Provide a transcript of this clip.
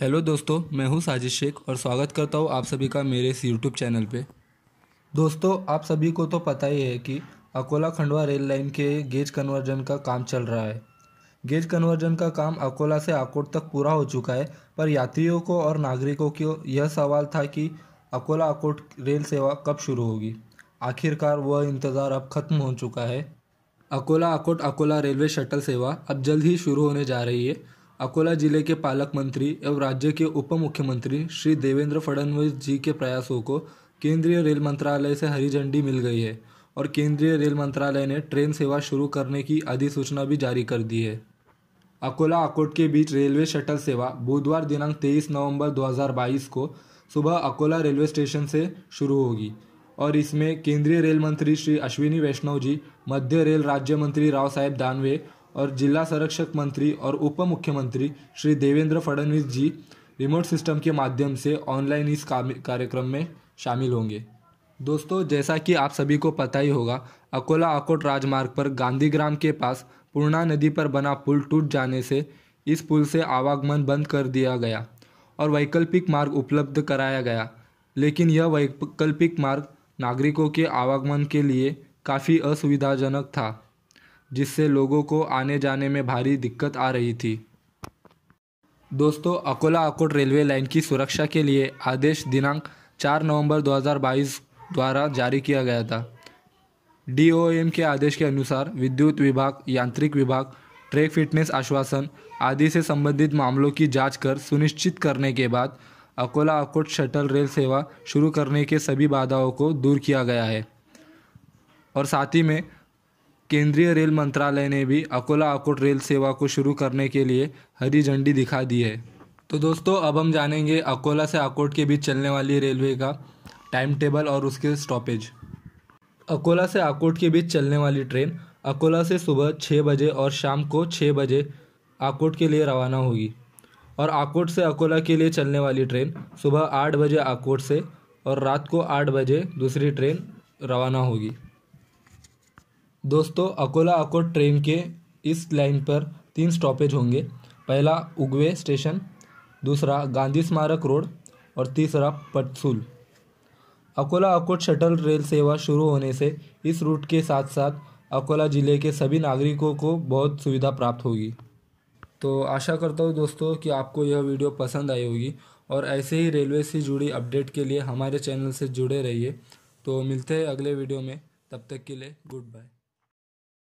hello दोस्तों मैं हूं साजिद शेख और स्वागत करता हूं आप सभी का मेरे इस यूट्यूब चैनल पे दोस्तों आप सभी को तो पता ही है कि अकोला खंडवा रेल लाइन के गेज कन्वर्जन का काम चल रहा है गेज कन्वर्जन का काम अकोला से आकोट तक पूरा हो चुका है पर यात्रियों को और नागरिकों को यह सवाल था कि अकोला आकोट रेल सेवा कब शुरू होगी आखिरकार वह इंतज़ार अब खत्म हो चुका है अकोला आकोट अकोला रेलवे शटल सेवा अब जल्द ही शुरू होने जा रही है अकोला जिले के पालक मंत्री एवं राज्य के उप मुख्यमंत्री श्री देवेंद्र फडणवीस जी के प्रयासों को केंद्रीय रेल मंत्रालय से हरी झंडी मिल गई है और केंद्रीय रेल मंत्रालय ने ट्रेन सेवा शुरू करने की अधिसूचना भी जारी कर दी है अकोला अकोट के बीच रेलवे शटल सेवा बुधवार दिनांक 23 नवंबर 2022 को सुबह अकोला रेलवे स्टेशन से शुरू होगी और इसमें केंद्रीय रेल मंत्री श्री अश्विनी वैष्णव जी मध्य रेल राज्य मंत्री राव साहेब दानवे और जिला संरक्षक मंत्री और उप मुख्यमंत्री श्री देवेंद्र फडणवीस जी रिमोट सिस्टम के माध्यम से ऑनलाइन इस कार्यक्रम में शामिल होंगे दोस्तों जैसा कि आप सभी को पता ही होगा अकोला अकोट राजमार्ग पर गांधीग्राम के पास पूर्णा नदी पर बना पुल टूट जाने से इस पुल से आवागमन बंद कर दिया गया और वैकल्पिक मार्ग उपलब्ध कराया गया लेकिन यह वैकल्पिक मार्ग नागरिकों के आवागमन के लिए काफ़ी असुविधाजनक था जिससे लोगों को आने जाने में भारी दिक्कत आ रही थी दोस्तों अकोला अकोट रेलवे लाइन की सुरक्षा के लिए आदेश दिनांक 4 नवंबर 2022 द्वारा जारी किया गया था डीओएम के आदेश के अनुसार विद्युत विभाग यांत्रिक विभाग ट्रैक फिटनेस आश्वासन आदि से संबंधित मामलों की जांच कर सुनिश्चित करने के बाद अकोला अकोट शटल रेल सेवा शुरू करने के सभी बाधाओं को दूर किया गया है और साथ ही में केंद्रीय रेल मंत्रालय ने भी अकोला अकोट रेल सेवा को शुरू करने के लिए हरी झंडी दिखा दी है तो दोस्तों अब हम जानेंगे अकोला से अकोट के बीच चलने वाली रेलवे का टाइम टेबल और उसके स्टॉपेज अकोला से आकोट के बीच चलने वाली ट्रेन अकोला से सुबह छः बजे और शाम को छः बजे आकोट के लिए रवाना होगी और आकोट से अकोला के लिए चलने वाली ट्रेन सुबह आठ बजे आकोट से और रात को आठ बजे दूसरी ट्रेन रवाना होगी दोस्तों अकोला अकोट ट्रेन के इस लाइन पर तीन स्टॉपेज होंगे पहला उगवे स्टेशन दूसरा गांधी स्मारक रोड और तीसरा पटसूल अकोला अकोट शटल रेल सेवा शुरू होने से इस रूट के साथ साथ अकोला ज़िले के सभी नागरिकों को बहुत सुविधा प्राप्त होगी तो आशा करता हूँ दोस्तों कि आपको यह वीडियो पसंद आई होगी और ऐसे ही रेलवे से जुड़ी अपडेट के लिए हमारे चैनल से जुड़े रहिए तो मिलते हैं अगले वीडियो में तब तक के लिए गुड बाय